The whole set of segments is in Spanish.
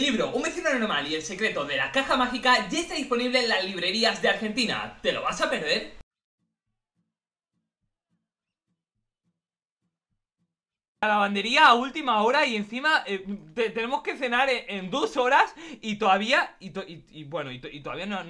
El libro, Un vecino normal y el secreto de la caja mágica ya está disponible en las librerías de Argentina. ¿Te lo vas a perder? la lavandería a última hora y encima eh, tenemos que cenar en, dos horas y todavía y, bueno y, todavía no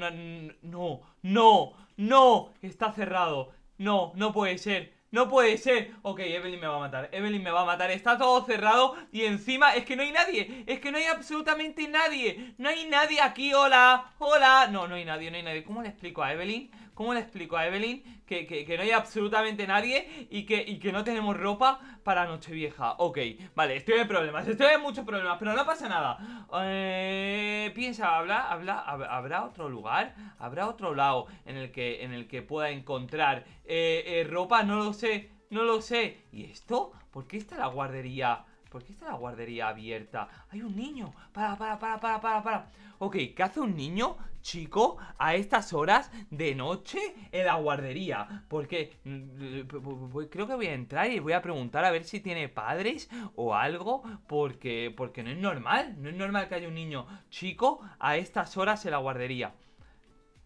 no no no está cerrado no no puede ser no puede ser. Ok, Evelyn me va a matar. Evelyn me va a matar. Está todo cerrado y encima es que no hay nadie. Es que no hay absolutamente nadie. No hay nadie aquí. Hola. Hola. No, no hay nadie, no hay nadie. ¿Cómo le explico a Evelyn? ¿Cómo le explico a Evelyn que, no hay absolutamente nadie y que, que no tenemos ropa para Nochevieja? Ok, vale, estoy en problemas, estoy en muchos problemas, pero no pasa nada. Eh, piensa, habla, habla, habrá otro lugar, habrá otro lado en el que, en el que pueda encontrar eh, eh, ropa, no lo sé, no lo sé. ¿Y esto? ¿Por qué está la guardería? ¿Por qué está la guardería abierta? Hay un niño. Para, para, para, para, para, para. Ok, ¿qué hace un niño, chico, a estas horas de noche en la guardería? Porque mm, eh, creo que voy a entrar y voy a preguntar a ver si tiene padres o algo. Porque, porque no es normal. No es normal que haya un niño chico a estas horas en la guardería.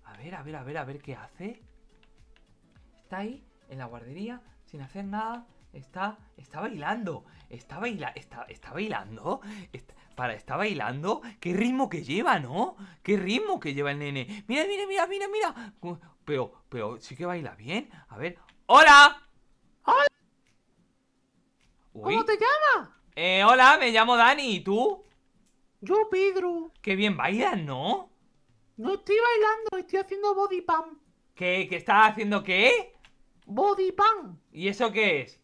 A ver, a ver, a ver, a ver qué hace. Está ahí, en la guardería, sin hacer nada está, está bailando, está, baila, está, bailando, para, está bailando, qué ritmo que lleva, ¿no? Qué ritmo que lleva el nene, mira, mira, mira, mira, mira, pero, pero, sí que baila bien, a ver, ¡hola! ¿Cómo te llamas? Eh, hola, me llamo Dani, ¿y tú? Yo, Pedro. Qué bien bailas, ¿no? No estoy bailando, estoy haciendo body ¿Qué, qué estás haciendo qué? Body ¿Y eso qué es?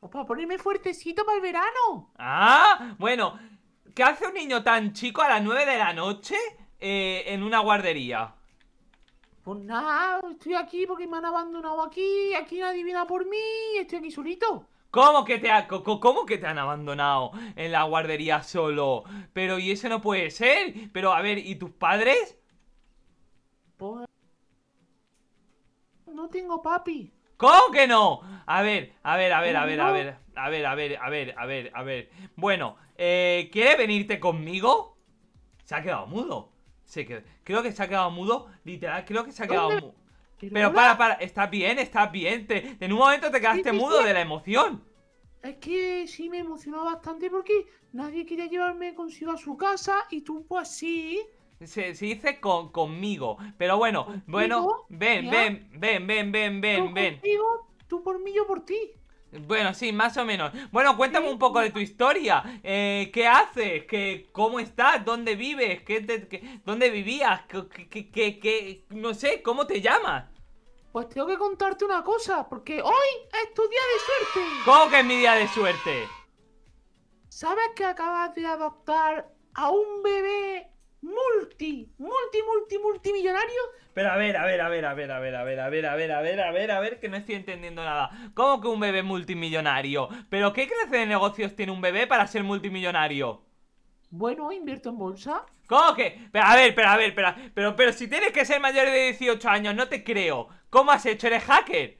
Para ponerme fuertecito para el verano. Ah, bueno. ¿Qué hace un niño tan chico a las 9 de la noche eh, en una guardería? Pues nada, estoy aquí porque me han abandonado aquí, aquí nadie viene por mí, estoy aquí solito. ¿Cómo que, te ¿Cómo que te han abandonado en la guardería solo? Pero, ¿y eso no puede ser? Pero, a ver, ¿y tus padres? Pues, no tengo papi. ¿Cómo que no? A ver, a ver, a ver, a ver, a ver, a ver, a ver, a ver, a ver, a ver. Bueno, eh, ¿quiere venirte conmigo? Se ha quedado mudo. Creo que se ha quedado mudo, literal, creo que se ha quedado mudo. Pero para, para, estás bien, estás bien. Te, en un momento te quedaste mudo de la emoción. Es que sí me emocionó bastante porque nadie quería llevarme consigo a su casa y tú pues sí. Se, dice conmigo. Pero bueno, bueno, ven, ven, ven, ven, ven, ven, ven. Contigo, tú por mí, yo por ti. Bueno, sí, más o menos. Bueno, cuéntame un poco de tu historia. Eh, ¿Qué haces? ¿Qué, ¿Cómo estás? ¿Dónde vives? ¿Qué, dónde vivías? ¿Qué, qué no sé, ¿cómo te llamas? Pues tengo que contarte una cosa, porque hoy es tu día de suerte. ¿Cómo que es mi día de suerte? ¿Sabes que acabas de adoptar a un bebé multi, multi, multi, multimillonario. Pero a ver, a ver, a ver, a ver, a ver, a ver, a ver, a ver, a ver, a ver, a ver, que no estoy entendiendo nada. ¿Cómo que un bebé multimillonario? ¿Pero qué clase de negocios tiene un bebé para ser multimillonario? Bueno, invierto en bolsa. ¿Cómo que? Pero, a ver, pero, a ver, pero, pero, pero si tienes que ser mayor de 18 años, no te creo. ¿Cómo has hecho? ¿Eres hacker?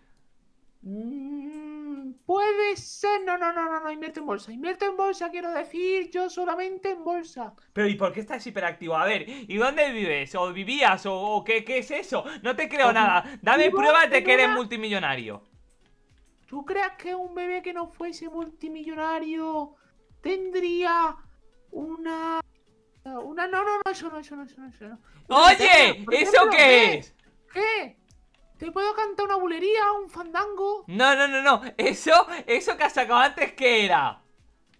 Puede ser. No, no, no, no, no, invierto en bolsa. Invierto en bolsa, quiero decir, yo solamente en bolsa. Pero ¿y por qué estás hiperactivo? A ver, ¿y dónde vives? ¿O vivías? ¿O, qué, es eso? No te creo nada. Dame pruebas de que eres multimillonario. ¿Tú crees que un bebé que no fuese multimillonario tendría una. Una. No, no, no, eso no, eso no, eso no. Eso no. Oye, ¿eso qué es? ¿Qué? ¿Te puedo cantar una bulería, un fandango? No, no, no, no. Eso, eso que has sacado antes, ¿qué era?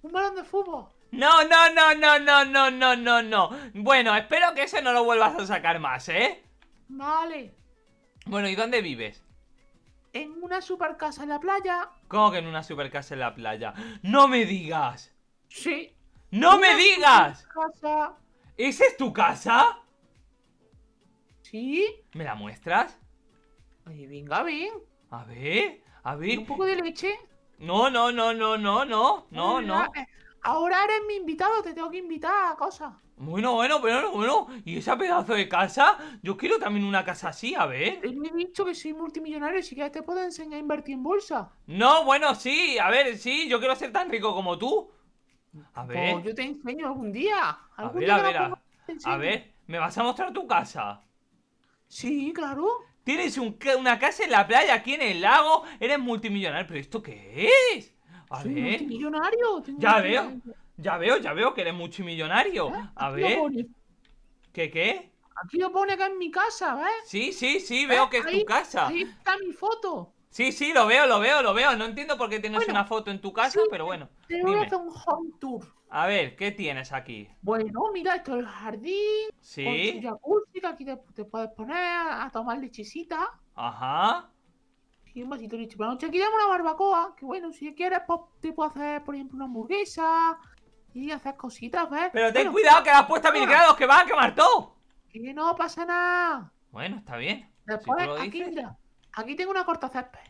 Un balón de fútbol. No, no, no, no, no, no, no, no, no. Bueno, espero que ese no lo vuelvas a sacar más, ¿eh? Vale. Bueno, ¿y dónde vives? En una super casa en la playa. ¿Cómo que en una super casa en la playa? ¡No me digas! Sí. ¡No me digas! ¿Esa es tu casa? Sí. ¿Me la muestras? Ay, venga, ven. A ver, a ver. ¿Un poco de leche? No, no, no, no, no, no, no, no. Eh, ahora eres mi invitado, te tengo que invitar a cosas. Bueno, bueno, pero bueno, ¿y ese pedazo de casa? Yo quiero también una casa así, a ver. Me ha dicho que soy multimillonario, si que te este puedo enseñar a invertir en bolsa. No, bueno, sí, a ver, sí, yo quiero ser tan rico como tú. A pues ver. yo te enseño algún día. Algún a ver, día a ver, ¿me vas a mostrar tu casa? Sí, claro. Tienes una casa en la playa, aquí en el lago, eres multimillonario. ¿Pero esto qué es? A multimillonario. Ya veo, ya veo, ya veo que eres multimillonario. ¿Eh? A ver. ¿Qué qué? Aquí lo pone acá en mi casa, ¿eh? Sí, sí, sí, ¿Eh? veo que es tu casa. Ahí está mi foto. Sí, sí, lo veo, lo veo, lo veo. No entiendo por qué tienes una foto en tu casa, pero bueno. Te voy a hacer un home tour. A ver, ¿qué tienes aquí? Bueno, mira, esto es el jardín. Sí. Con aquí te, puedes poner a tomar lechecita. Ajá. Y un vasito de leche Aquí tenemos una barbacoa, que bueno, si quieres, pues, te puedo hacer, por ejemplo, una hamburguesa y hacer cositas, ¿ves? Pero ten cuidado, que la has puesto a mil grados, que van, a quemar todo. Que no pasa nada. Bueno, está bien. Después, aquí Aquí tengo una corta césped.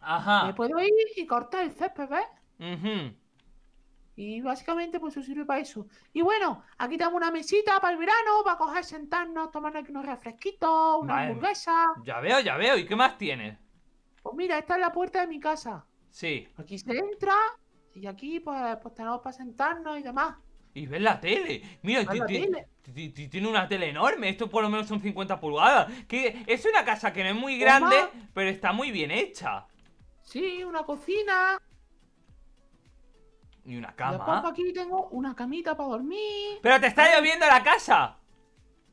Ajá. Me puedo ir y cortar el césped, ¿ves? Uh Y básicamente, pues eso sirve para eso. Y bueno, aquí tengo una mesita para el verano, para coger, sentarnos, tomar aquí unos refresquitos, una hamburguesa. Ya veo, ya veo. ¿Y qué más tienes? Pues mira, esta es la puerta de mi casa. Sí. Aquí se entra y aquí, pues, pues tenemos para sentarnos y demás. Y ves la tele. Mira, tiene una tele enorme. Esto por lo menos son 50 pulgadas. Que es una casa que no es muy grande, pero está muy bien hecha. Sí, una cocina. Y una cama. aquí tengo una camita para dormir. ¡Pero te está lloviendo la casa!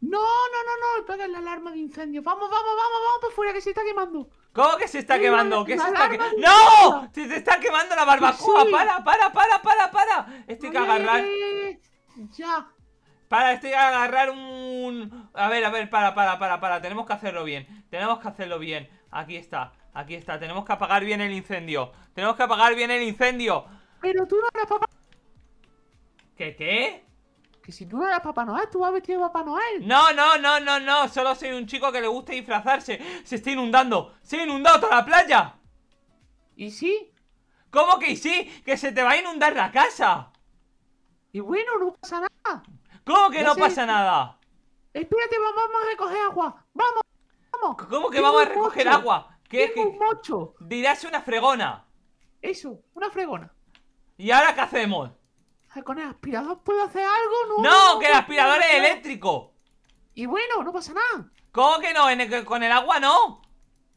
No, no, no, no. Pega la alarma de incendio. Vamos, vamos, vamos, vamos por fuera que se está quemando. ¿Cómo que se está quemando? ¿Qué se está ¡No! ¡Se está quemando la barbacoa! ¡Para, para, para, para, para! Estoy que agarrar. Ya. Para, estoy a agarrar un... A ver, a ver, para, para, para, para Tenemos que hacerlo bien, tenemos que hacerlo bien Aquí está, aquí está Tenemos que apagar bien el incendio Tenemos que apagar bien el incendio Pero tú no lo qué? que si tú no eras Papá Noel, tú vas vestido de Papá Noel. No, no, no, no, no. Solo soy un chico que le gusta disfrazarse. Se está inundando. Se ha inundado toda la playa. ¿Y sí? ¿Cómo que sí? Que se te va a inundar la casa. Y bueno, no pasa nada. ¿Cómo que no pasa nada? Espérate, vamos a recoger agua. Vamos, vamos. ¿Cómo que vamos a recoger agua? ¿Qué es que... un mocho. Dirás una fregona. Eso, una fregona. ¿Y ahora qué hacemos? ¿Con el aspirador puedo hacer algo? No, no, que el aspirador es eléctrico. Y bueno, no pasa nada. ¿Cómo que no? con el agua no.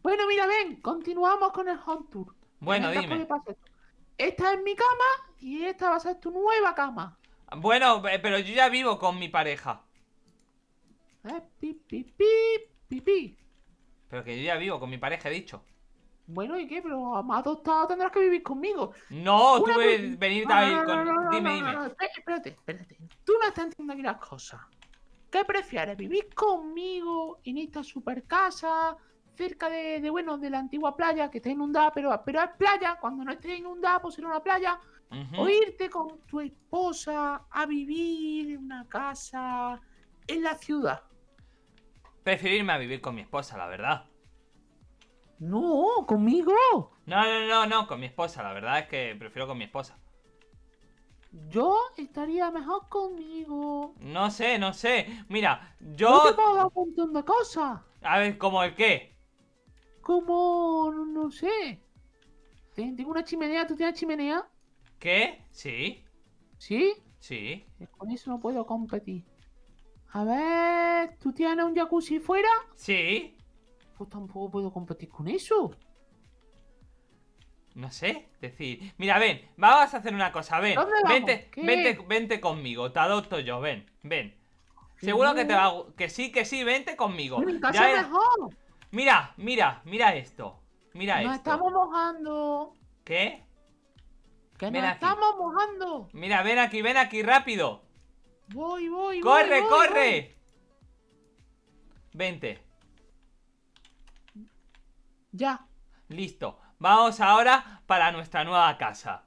Bueno, mira, ven, continuamos con el home tour. Bueno, dime. Esta es mi cama y esta va a ser tu nueva cama. Bueno, eh, pero yo ya vivo con mi pareja. Eh, pero que yo ya vivo con mi pareja, he dicho. Bueno, ¿y qué? Pero amado estado tendrás que vivir conmigo. No, tú puedes venir a vivir con. Espérate, espérate. Tú no estás entendiendo aquí las cosas. ¿Qué prefieres? ¿Vivir conmigo en esta super casa? Cerca de, bueno, de la antigua playa que está inundada, pero, pero es playa. Cuando no esté inundada, pues será una playa. O irte con tu esposa a vivir en una casa en la ciudad. Preferirme a vivir con mi esposa, la verdad. No, conmigo. No, no, no, no, con mi esposa. La verdad es que prefiero con mi esposa. Yo estaría mejor conmigo. No sé, no sé. Mira, yo. Yo te puedo un montón de cosas. A ver, ¿cómo el qué? Como. no, no sé. Tengo una chimenea, ¿tú tienes chimenea? ¿Qué? Sí. ¿Sí? Sí. Eh, con eso no puedo competir. A ver, ¿tú tienes un jacuzzi fuera? Sí. Pues tampoco puedo competir con eso. No sé, decir, mira, ven, vamos a hacer una cosa, ven, vente, vente, conmigo, te adopto yo, ven, ven. Seguro que te va Que sí, que sí, vente conmigo. Mira, mira, mira esto. Mira esto. estamos mojando. ¿Qué? Que nos estamos mojando. Mira, ven aquí, ven aquí, rápido. Voy, voy, ¡Corre, corre! Vente. Ya, listo. Vamos ahora para nuestra nueva casa.